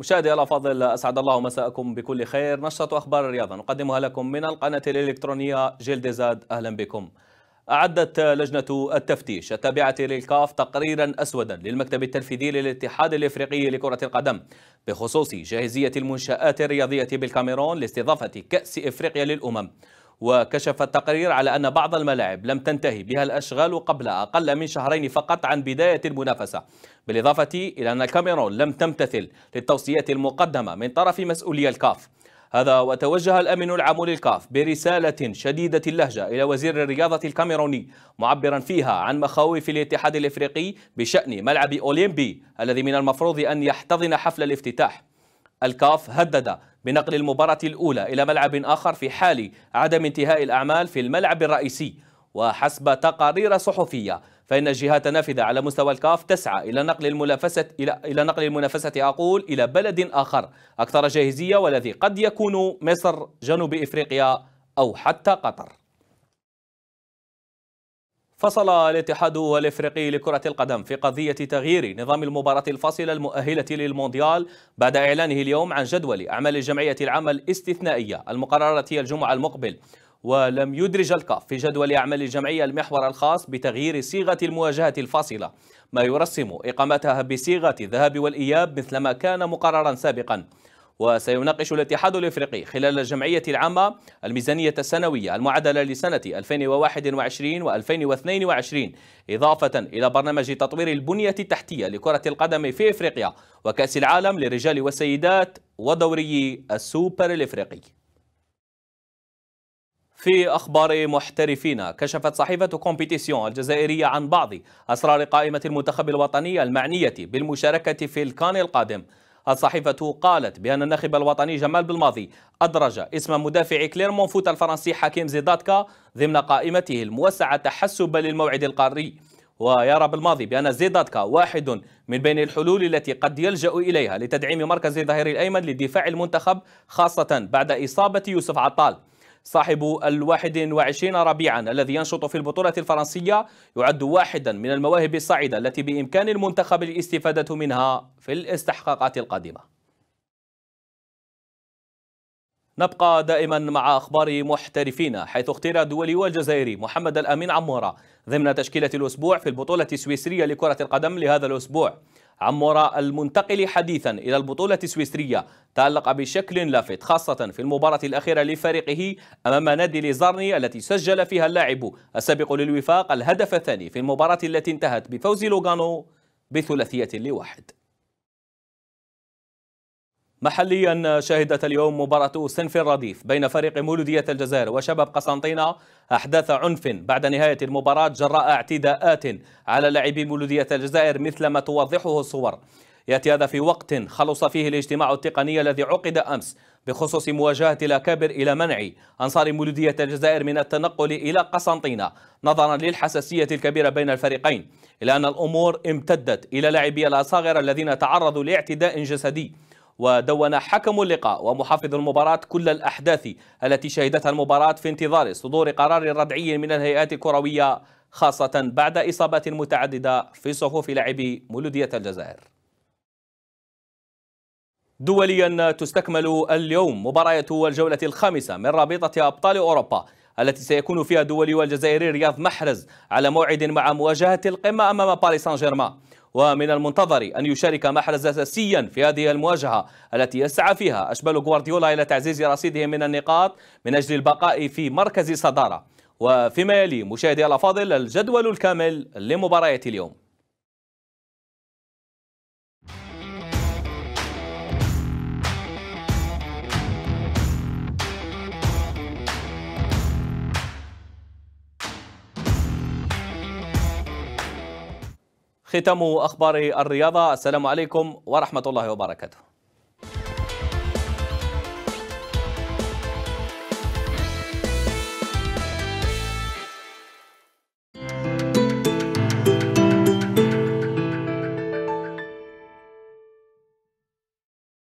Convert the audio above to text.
مشاهدي الافاضل اسعد الله مساءكم بكل خير نشره اخبار الرياضه نقدمها لكم من القناه الالكترونيه زاد اهلا بكم أعدت لجنة التفتيش التابعة للكاف تقريرا أسودا للمكتب التنفيذي للاتحاد الإفريقي لكرة القدم بخصوص جاهزية المنشآت الرياضية بالكاميرون لاستضافة كأس إفريقيا للأمم وكشف التقرير على أن بعض الملاعب لم تنتهي بها الأشغال قبل أقل من شهرين فقط عن بداية المنافسة بالإضافة إلى أن الكاميرون لم تمتثل للتوصيات المقدمة من طرف مسؤولي الكاف هذا وتوجه الأمين العام للكاف برسالة شديدة اللهجة إلى وزير الرياضة الكاميروني معبرا فيها عن مخاوف الاتحاد الإفريقي بشأن ملعب أوليمبي الذي من المفروض أن يحتضن حفل الافتتاح الكاف هدد بنقل المباراة الأولى إلى ملعب آخر في حال عدم انتهاء الأعمال في الملعب الرئيسي وحسب تقارير صحفية فإن الجهات النافذة على مستوى الكاف تسعى إلى نقل المنافسة إلى إلى نقل المنافسة أقول إلى بلد آخر أكثر جاهزية والذي قد يكون مصر جنوب إفريقيا أو حتى قطر فصل الاتحاد الافريقي لكرة القدم في قضية تغيير نظام المباراة الفاصلة المؤهلة للمونديال بعد إعلانه اليوم عن جدول أعمال الجمعية العامة الاستثنائية المقررة الجمعة المقبل ولم يدرج الكاف في جدول أعمال الجمعية المحور الخاص بتغيير صيغة المواجهة الفاصلة ما يرسم إقامتها بصيغة الذهاب والإياب مثلما كان مقررا سابقا وسيناقش الاتحاد الافريقي خلال الجمعيه العامه الميزانيه السنويه المعدله لسنه 2021 و2022 اضافه الى برنامج تطوير البنيه التحتيه لكره القدم في افريقيا وكاس العالم للرجال والسيدات ودوري السوبر الافريقي. في أخبار محترفين كشفت صحيفة كومبيتيسيون الجزائرية عن بعض أسرار قائمة المنتخب الوطني المعنية بالمشاركة في الكان القادم الصحيفة قالت بأن الناخب الوطني جمال بالماضي أدرج اسم مدافع كليرمون فوت الفرنسي حكيم زيداتكا ضمن قائمته الموسعة تحسبا للموعد القاري ويرى بالماضي بأن زيداتكا واحد من بين الحلول التي قد يلجأ إليها لتدعيم مركز الظهير الأيمن لدفاع المنتخب خاصة بعد إصابة يوسف عطال صاحب الواحد وعشرين ربيعا الذي ينشط في البطولة الفرنسية يعد واحدا من المواهب الصاعدة التي بإمكان المنتخب الاستفادة منها في الاستحقاقات القادمة نبقى دائما مع أخبار محترفين حيث اختير الدولي والجزائري محمد الأمين عمورة ضمن تشكيلة الأسبوع في البطولة السويسرية لكرة القدم لهذا الأسبوع عمورا المنتقل حديثا إلى البطولة السويسرية تألق بشكل لافت خاصة في المباراة الأخيرة لفريقه أمام نادي ليزارني التي سجل فيها اللاعب السابق للوفاق الهدف الثاني في المباراة التي انتهت بفوز لوغانو بثلاثية لواحد محليا شهدت اليوم مباراة صنف الرديف بين فريق مولودية الجزائر وشباب قسنطينة أحداث عنف بعد نهاية المباراة جراء اعتداءات على لاعبي مولودية الجزائر مثل ما توضحه الصور يأتي هذا في وقت خلص فيه الاجتماع التقني الذي عقد أمس بخصوص مواجهة الأكابر إلى منع أنصار مولودية الجزائر من التنقل إلى قسنطينة نظرا للحساسية الكبيرة بين الفريقين إلا أن الأمور امتدت إلى لاعبي الأصاغر الذين تعرضوا لاعتداء جسدي ودون حكم اللقاء ومحافظ المباراة كل الأحداث التي شهدتها المباراة في انتظار صدور قرار ردعي من الهيئات الكروية خاصة بعد إصابات متعددة في صفوف لاعبي مولودية الجزائر دوليا تستكمل اليوم مباراة الجولة الخامسة من رابطة أبطال أوروبا التي سيكون فيها دولي والجزائري رياض محرز على موعد مع مواجهة القمة أمام باريس سان جيرمان ومن المنتظر أن يشارك محرز أساسيا في هذه المواجهة التي يسعى فيها أشبال غوارديولا إلى تعزيز رصيده من النقاط من أجل البقاء في مركز الصدارة وفيما يلي مشاهدي الأفاضل الجدول الكامل لمباراة اليوم ختام أخبار الرياضة السلام عليكم ورحمة الله وبركاته